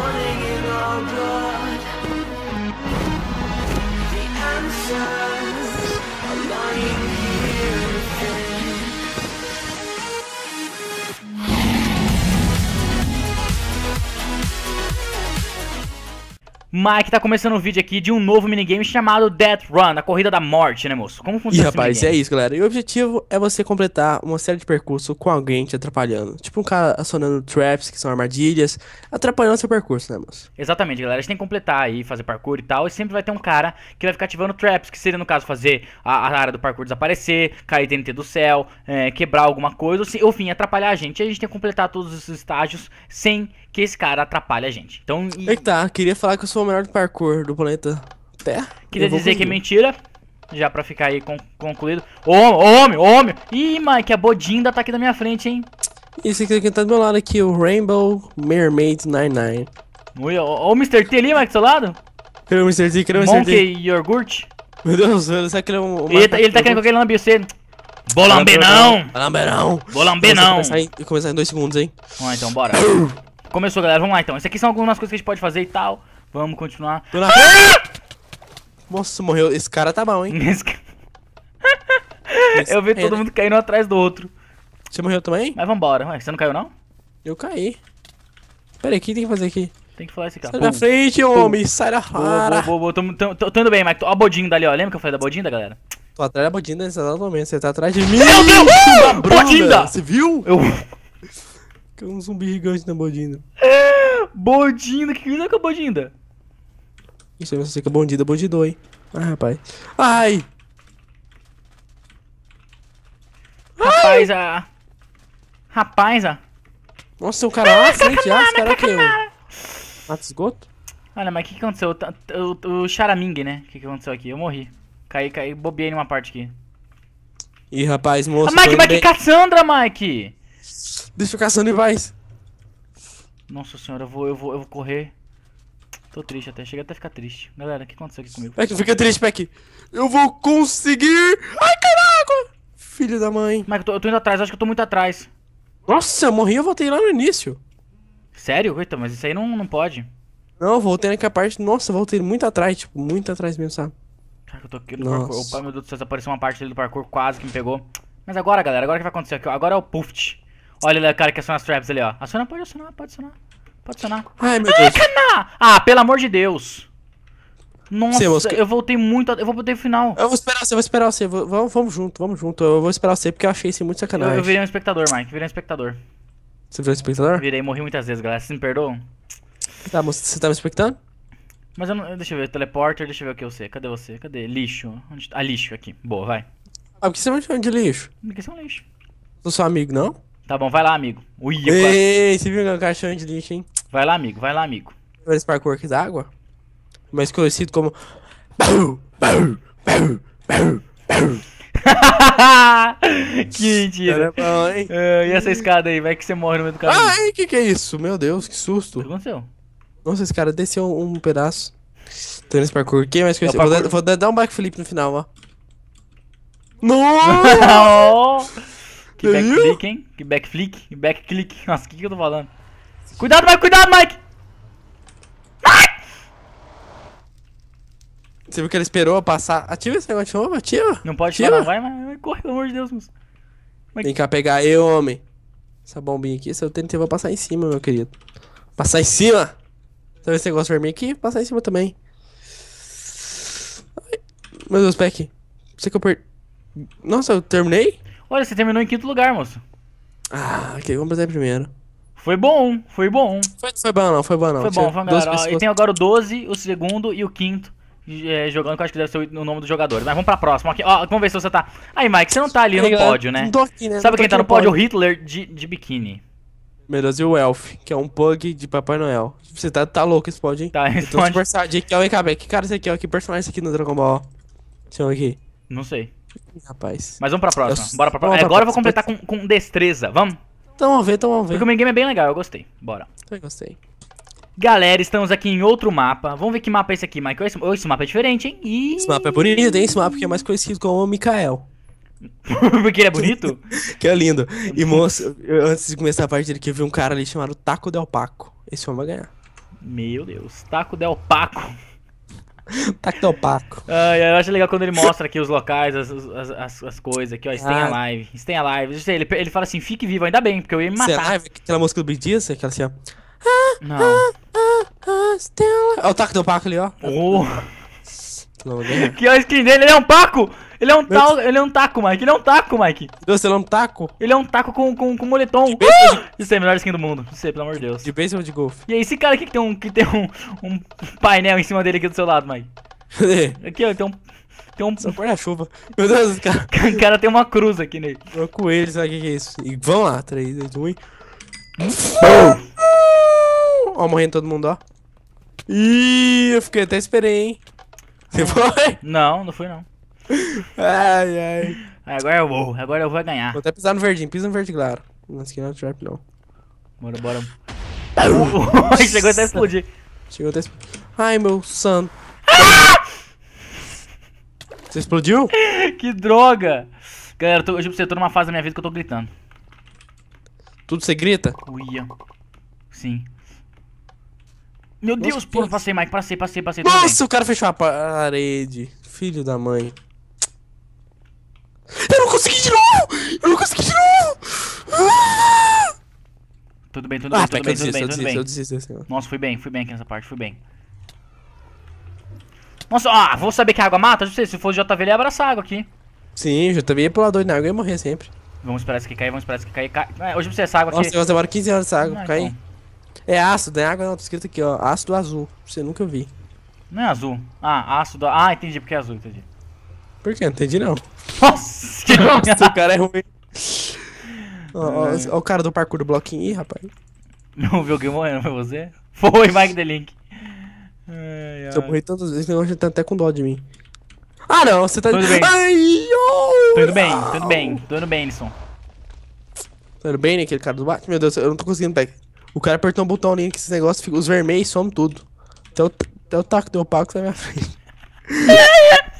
running in our blood. The answer. Mike tá começando um vídeo aqui de um novo minigame chamado Death Run, a corrida da morte, né, moço? Como funciona E rapaz, minigame? é isso, galera. E o objetivo é você completar uma série de percursos com alguém te atrapalhando. Tipo um cara acionando traps, que são armadilhas, atrapalhando seu percurso, né, moço? Exatamente, galera. A gente tem que completar aí, fazer parkour e tal, e sempre vai ter um cara que vai ficar ativando traps, que seria, no caso, fazer a, a área do parkour desaparecer, cair TNT do céu, é, quebrar alguma coisa, ou, se, enfim, atrapalhar a gente. E a gente tem que completar todos os estágios sem que esse cara atrapalha a gente. Então. E... Eita, queria falar que eu sou o melhor do parkour do planeta Terra. Queria dizer conseguir. que é mentira. Já pra ficar aí con concluído. Ô, homem, homem! Ih, Mike, a Bodinda tá aqui na minha frente, hein? Isso aqui tá do meu lado aqui, o Rainbow Mermaid 99. Ô, o Mr. T ali, Mike, do seu lado? Cadê o Mr. T? Cadê o Mr. T? Monkey Yogurt? Meu Deus, será que ele é um... Ele tá, ele tá querendo aquele lambe você. não. Bolambe não! Vou começar em dois segundos, hein? Ó, então bora. começou, galera. Vamos lá então. Isso aqui são algumas coisas que a gente pode fazer e tal. Vamos continuar. Tô na frente! Nossa, morreu. Esse cara tá bom hein? Esse... Eu vi todo mundo caindo atrás do outro. Você morreu também? Mas vambora. Ué, você não caiu não? Eu caí. Pera aí, o que tem que fazer aqui? Tem que falar esse cara. Sai da frente, homem! Sai da rara! Boa, boa, boa. Tô, tô, tô, indo bem, Mike. ó a bodinha dali, ó. Lembra que eu falei da bodinha, galera? Tô atrás da bodinha nesse exato momento. Você tá atrás de mim! Meu Deus! Uh! Bodinda! Você viu? Eu um zumbi gigante na Bodinda. É! Bodinda, que linda que é a Bodinda? Não sei, mas sei que é Bondida, hein? Ah, Ai, rapaz. Ai! Ah. Rapaz, a. Ah. Rapaz, a. Nossa, tem um cara lá na frente, ah, esse cara é o quê? Mata esgoto? Olha, mas o que, que aconteceu? O, Charaming, Charamingue, né? O que, que aconteceu aqui? Eu morri. Caí, caí, em numa parte aqui. Ih, rapaz, moço. Mike, Mike, Cassandra, Mike! Deixa eu caçando em paz. Nossa senhora, eu vou, eu vou, eu vou correr. Tô triste até, cheguei até a ficar triste. Galera, o que aconteceu aqui comigo? Peck, fica triste, Peck. Eu vou conseguir! Ai, caraca! Filho da mãe. Mas eu tô, eu tô indo atrás, acho que eu tô muito atrás. Nossa, eu morri eu voltei lá no início. Sério? Eita, mas isso aí não, não pode. Não, voltei naquela parte. Nossa, voltei muito atrás, tipo, muito atrás mesmo, sabe? Caraca, eu tô aqui no Nossa. parkour. Opa, meu Deus do céu, apareceu uma parte ali do parkour, quase que me pegou. Mas agora, galera, agora o que vai acontecer aqui? Agora é o Puft. Olha ali, cara, que aciona as traps ali, ó. Aciona, pode acionar, pode acionar. Pode acionar. Ai, meu Deus. Ai, ah, pelo amor de Deus. Nossa, Sim, eu, eu, voltei muito. Eu vou botar final. Eu vou esperar você, eu vou esperar você. Vou, vamos, vamos junto, vamos junto. Eu vou esperar você porque eu achei isso muito sacanagem. Eu, eu virei um espectador, Mike. Virei um espectador. Você virou um espectador? Virei, morri muitas vezes, galera. Vocês me perdoam? Tá, você tá me expectando? Mas eu não. Deixa eu ver, teleporter, deixa eu ver o que eu sei. Cadê você? Cadê? Lixo. Onde... Tá? Ah, lixo aqui. Boa, vai. Ah, por que você é um de lixo? Porque você é um lixo. Não sou amigo, não? Tá bom, vai lá, amigo. Ui, Ei, você viu o caixão de lixo, hein? Vai lá, amigo, vai lá, amigo. Esse parkour aqui da água, mais conhecido como... que mentira. uh, e essa escada aí, vai que você morre no meio do caminho. Ai, ah, que que é isso? Meu Deus, que susto. O que aconteceu? Nossa, esse cara desceu um, pedaço. Tô nesse parkour. Quem mais conhece? É vou, dar, vou, dar um backflip no final, ó. Nossa! Que backflick, hein? Que backflick, backflick. Nossa, o que, que eu tô falando? Cuidado, Mike, cuidado, Mike! Mike! Você viu que ele esperou passar. Ativa esse negócio de novo, ativa. Não pode ativa. Falar, vai, mas, corre, pelo amor de Deus, moço. Mike. Vem cá pegar eu, homem. Essa bombinha aqui, se eu tentar, vou passar em cima, meu querido. Passar em cima! Sabe esse negócio vermelho aqui? Passar em cima também. meu Deus, Peck. Você que eu perdi. Nossa, eu terminei? Olha, você terminou em quinto lugar, moço. Ah, vamos fazer primeiro. Foi bom, foi bom. Foi, foi bom não, foi bom não. Foi bom, foi melhor. E tem agora o 12, o segundo e o quinto é, jogando, que eu acho que deve ser o nome do jogador. Mas vamos pra próxima. Aqui, ó, vamos ver se você tá. Aí, Mike, você não tá ali no pódio, né? Tô aqui, né? Sabe quem tá no pódio? O Hitler de, de biquíni. e o Elf, que é um pug de Papai Noel. Você tá, tá louco esse pódio, hein? Tá, então, Super Saiyajin, que é o Que cara é esse aqui, ó. Que personagem é esse aqui no Dragon Ball, Esse aqui. Não sei rapaz. Mas vamos pra próxima. Eu... Bora pra próxima. É, agora pra eu vou completar com, com destreza. Vamos? Então vamos ver, então vamos ver. Porque o minigame é bem legal, eu gostei. Bora. Eu gostei. Galera, estamos aqui em outro mapa. Vamos ver que mapa é esse aqui, Michael. Esse, esse mapa é diferente, hein? Ih... Esse mapa é bonito, hein? Esse mapa que é mais conhecido como Mikael. Porque ele é bonito? que é lindo. E moço, eu, antes de começar a partida aqui, eu vi um cara ali chamado Taco Del Paco. Esse homem vai ganhar. Meu Deus, Taco Del Paco. Tacto opaco. Ah, eu acho legal quando ele mostra aqui os locais, as, as, as, as coisas aqui, ó. Stenha ah. Live. Stenha Live. Ele, ele fala assim, fique vivo, ainda bem, porque eu ia me matar. Live, é aquela música do Big Dias, aquela assim, ó. Não. Ah, ah, ah, ah Stella. ó, o Tacto Paco ali, ó. Oh. Que, que a skin dele, ele é um Paco! Ele é um, tal, ele é um taco, Mike. Ele é um taco, Mike. Deus, ele é um taco? Ele é um taco com, com, com moletom. De de... Isso é a melhor skin do mundo. Isso aí, é, pelo amor de Deus. De ou de golfe. E aí, esse cara aqui que tem um, que tem um, um painel em cima dele aqui do seu lado, Mike. É. aqui, ó, tem um... Tem um... Só guarda-chuva. Meu Deus, cara. o cara tem uma cruz aqui nele. Um coelho, sabe o que, é isso? E vamos lá, 3, 2, 1 e... Ó, morrendo todo mundo, ó. Ih, eu fiquei até esperei, hein? Você foi? Não, não foi não ai, ai. Agora eu vou, agora eu vou ganhar. Vou até pisar no verdinho, pisa no verde claro. Não esquina do é trap, não. Bora, bora. Chegou até explodir. Chegou até explodir. Ai, meu santo. Você explodiu? que droga! Galera, eu, tô, eu juro pra você, eu tô numa fase da minha vida que eu tô gritando. Tudo você grita? Uia. Sim. Meu Nossa, Deus, porra, passei, Mike, passei, passei, passei. Nossa, o cara fechou a parede. Filho da mãe. Eu não consegui de novo! Eu não consegui de novo! Tudo bem, tudo ah, tá, bem, tudo bem, desisto, tudo bem, tudo bem. Eu desisto, eu desisto. Nossa, fui bem, fui bem aqui nessa parte, fui bem. Nossa, ah, vou saber que a água mata? Não sei, se fosse o JV, ele ia abraçar a água aqui. Sim, o JV ia pular doido na água e ia morrer sempre. Vamos esperar isso aqui cair, vamos esperar isso aqui cair. Cai... É, hoje preciso essa água aqui. Nossa, eu demoro 15 horas essa água, cair. É ácido, é, é água não, tá escrito aqui, ó. Ácido azul. Você nunca vi. Não é azul. Ah, ácido. Ah, entendi porque é azul, entendi. Por quê? Não entendi, não. Nossa, que Nossa, o cara é ruim. Olha o cara do parkour do bloquinho aí, rapaz. Não viu alguém morrendo, foi você? Foi, Mike Delink. Ai, Eu morri tantas vezes que hoje tá até com dó de mim. Ah não, você tá. Tudo bem. Ai, oh, tudo bem, não. tudo bem, tudo bem, Nilson. Tudo bem, né, aquele cara do bate? Meu Deus, eu não tô conseguindo pegar. O cara apertou um botão ali que esse negócio, os vermelhos somam tudo. Então, até o taco deu paco tá na minha frente.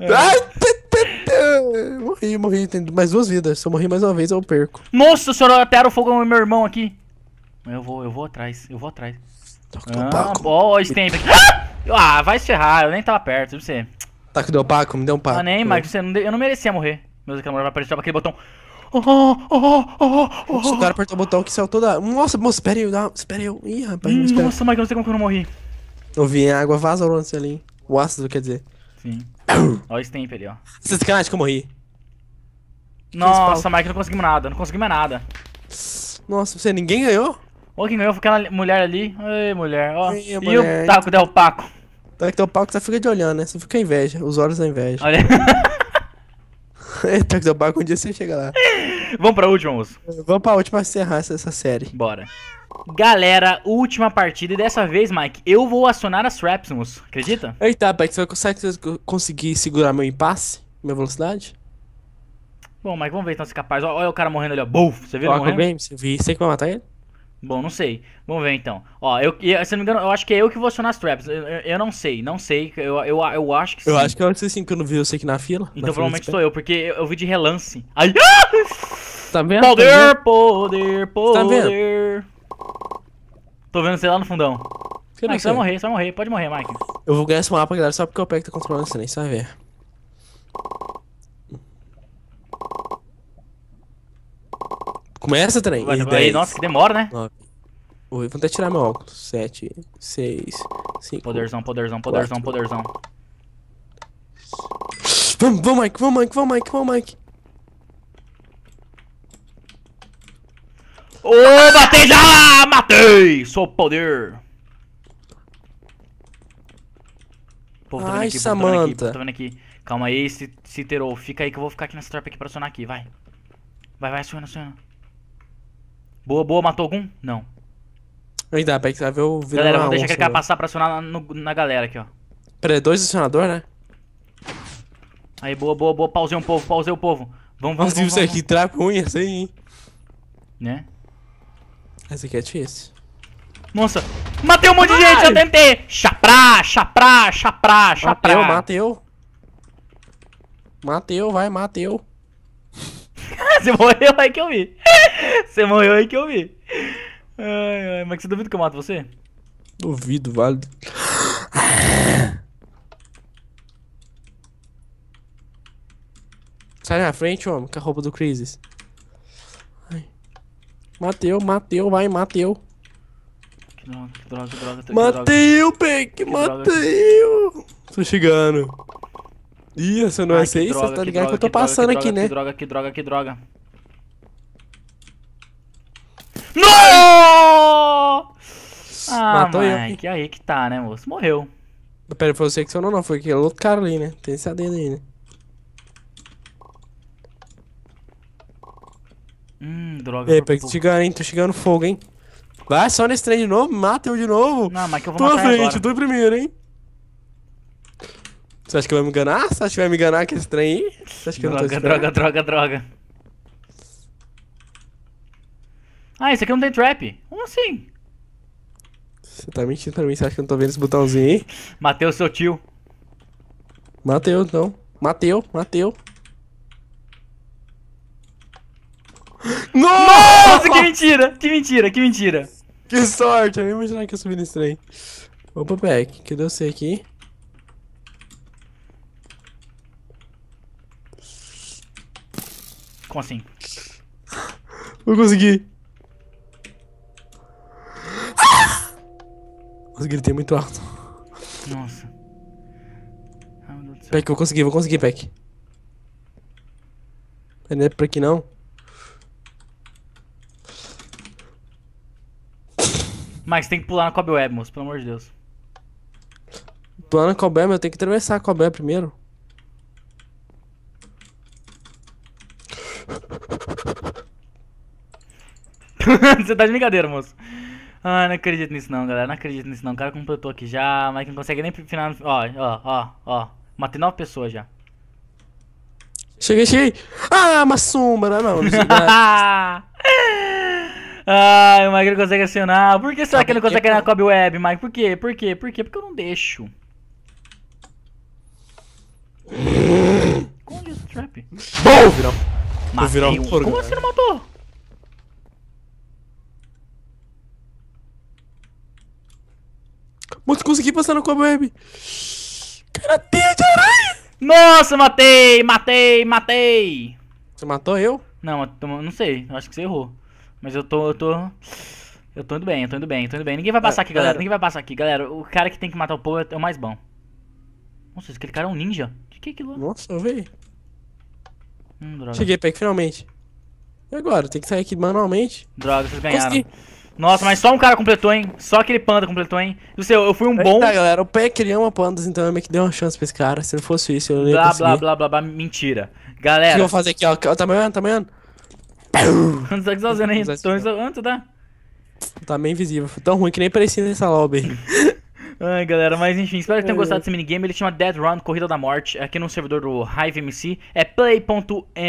É. morri, morri. Tem mais duas vidas. Se eu morrer mais uma vez, eu perco. Nossa senhora, atearam o fogão meu irmão aqui. Eu vou, eu vou atrás, eu vou atrás. Ah, ó, o Stamp aqui. Ah! ah, vai se ferrar, eu nem tava perto, não sei. Tá que deu paco, me deu um paco. Ah, nem, Marcos, você não eu não merecia morrer. Meus câmera vai aparecer aquele botão. Oh, ah, oh, ah, oh, oh, oh, Se o cara apertou o botão que saiu toda. Nossa, moço, espera aí, espera eu. Ih, rapaz, hum, Nossa, Mike, eu não sei como que eu não morri. Eu vi a água vazando ali. O ácido, quer dizer. Sim. Olha o Stamp ali, ó. Você é sacanagem que eu morri. Nossa, Mike, não conseguimos nada, não conseguimos mais nada. Nossa, você, ninguém ganhou? Ô, quem ganhou foi aquela mulher ali. Ei, mulher, ó. Ei, e mulher, o taco então... del Paco. Taco tá, é que Paco você fica de olhando, né? Você fica com inveja, os olhos da inveja. Olha. É, taco del Paco, um dia você chega lá. Vamos pra última, moço. Vamos pra última pra encerrar essa série. Bora. Galera, última partida e dessa vez, Mike, eu vou acionar as moço, acredita? Eita, Mike, você consegue conseguir, segurar meu impasse? Minha velocidade? Bom, Mike, vamos ver então se é capaz. Olha, olha, o cara morrendo ali, ó. Buf, você viu ele morrendo? Bem, você vi. Você que vai matar ele? Bom, não sei. Vamos ver então. Ó, eu, se não me engano, eu acho que é eu que vou acionar as traps. Eu, eu, eu não sei, não sei. Eu, eu, eu acho que sim. Eu acho que é sim, que eu não vi você aqui na fila. Então na provavelmente fila sou eu, porque eu, eu, vi de relance. Aí. Ah! Tá vendo? Poder, poder, tá poder, tá vendo? Tô vendo você lá no fundão. Que Mike, você vai morrer, você vai morrer. Pode morrer, Mike. Eu vou ganhar esse mapa, galera, só porque o PEC tá controlando isso, nem Você vai ver. Começa, trem. Vai, vai. Nossa, que demora, né? 9. Vou até tirar meu óculos. 7, 6, 5. Poderzão, poderzão, poderzão, quatro. poderzão. Vamos, vamos, Mike, vamos, Mike, vamos, Mike, vamos, Mike. Ô, oh, matei já! Matei! Sou poder! Pô, Ai, aqui, Samanta. vendo aqui. Calma aí, se terou, Fica aí que eu vou ficar aqui nessa tropa aqui pra acionar aqui, vai. Vai, vai, aciona, aciona. Boa, boa, matou algum? Não. Ainda, pra que ver o vídeo. Galera, vamos deixar aquele cara passar pra acionar na, na galera aqui, ó. aí, dois acionador, né? Aí, boa, boa, boa. Pausei um povo, pausei o povo. Vamos, vamos, Nossa, vamos. Nossa, isso aqui, trapo ruim assim, hein? Né? Mas aqui é difícil. Nossa, matei um monte de gente, eu tentei! Chaprá, chaprá, chaprá, chaprá. Mateu, mateu. Mateu, vai, mateu. você morreu aí que eu vi. você morreu aí que eu vi. Ai, ai, mas você duvida que eu mato você? Duvido, válido. Sai na frente, homem, com a roupa do Crisis. Mateu, Mateu, vai, Mateu. Que droga, que droga, Mateu, Peck, Mateu. Tô chegando. Ih, você não é Ai, é essa aí? Você tá ligado que eu tô passando droga, aqui, né? Que droga, que droga, que droga. Não! Ah, Matou mãe, eu. que aí que tá, né, moço? Morreu. Pera, foi você que sonou, não. Foi aquele outro cara ali, né? Tem esse dedo aí, né? Hum, droga. É, pega, te garanto, tô chegando fogo, hein. Vai só nesse trem de novo, mata eu de novo. Não, mas que eu vou tô matar frente, agora. Tô primeiro, hein. Você acha que vai me enganar? Você acha que vai me enganar com esse trem aí? Você acha que droga, eu não tô droga, droga, droga. Ah, esse aqui não tem trap. Como assim? Você tá mentindo pra mim, você acha que eu não tô vendo esse botãozinho aí? Matei o seu tio. Mateu, então. Mateu, Mateu. Nossa, que mentira! Que mentira, que mentira! Que sorte! Eu nem imaginava que eu subi nesse trem. Opa, Peck, que você aqui? Como assim? Vou conseguir. Nossa, gritei muito alto. Nossa. Ai, ah, Peck, vou conseguir, vou conseguir, Peck. Não é por aqui não? Mas tem que pular na cobweb, moço, pelo amor de Deus. Pular na cobweb, eu tenho que atravessar a cobweb primeiro. Você tá de brincadeira, moço. Ah, não acredito nisso não, galera. Não acredito nisso não. O cara completou aqui já, mas não consegue nem final. Ó, ó, ó, ó. Matei nove pessoas já. Cheguei, cheguei. Ah, uma sombra. Não, não. Ai, o Mike não consegue acionar. Por que será que ele não consegue que... na cobweb, Mike? Por quê? Por quê? Por quê? Porque eu não deixo. Como é o trap? um. Como você não matou? Mas consegui passar na cobweb? Cara, tem de aranha! Nossa, matei, matei, matei. Você matou eu? Não, não sei. Acho que você errou. Mas eu tô. Eu tô. Eu tô indo bem, eu tô indo bem, eu tô indo bem. Ninguém vai passar é, aqui, galera. Ninguém vai passar aqui, galera. O cara que tem que matar o povo é, é o mais bom. Nossa, aquele cara é um ninja. O que é aquilo? Nossa, eu vi. Hum, droga. Cheguei, Peck, finalmente. E agora? Tem que sair aqui manualmente. Droga, vocês ganharam. Consegui. Nossa, mas só um cara completou, hein? Só aquele panda completou, hein? Não sei, eu fui um bom. Tá, galera, o Peck ele ama pandas, então eu meio que dei uma chance pra esse cara. Se não fosse isso, eu não ia blá, conseguir. blá, blá, blá, blá, mentira. Galera. O que eu vou fazer aqui, ó? Tá vendo? Tá vendo? Não tá sozinho, né? Tô antes, tá? Tá meio invisível. tão ruim que nem parecia nessa lobby. Ai, galera, mas enfim, espero que tenham gostado é. desse minigame. Ele chama Dead Run, Corrida da Morte, é aqui no servidor do Hive MC. É play.hivemc.com,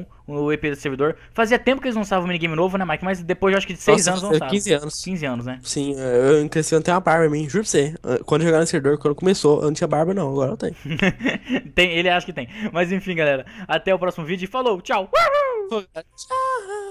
eh, o ip do servidor. Fazia tempo que eles lançavam um minigame novo, né, Mike? Mas depois eu acho que de 6 anos é lançavam. 15 anos. 15 anos, né? Sim, eu cresci, eu não tenho a barba em mim, juro pra você. Ah, quando jogar no servidor, quando começou, eu não tinha barba não, agora eu tenho. tem, ele acha que tem. Mas enfim, galera, até o próximo vídeo e falou, tchau! Uhul! Tchau!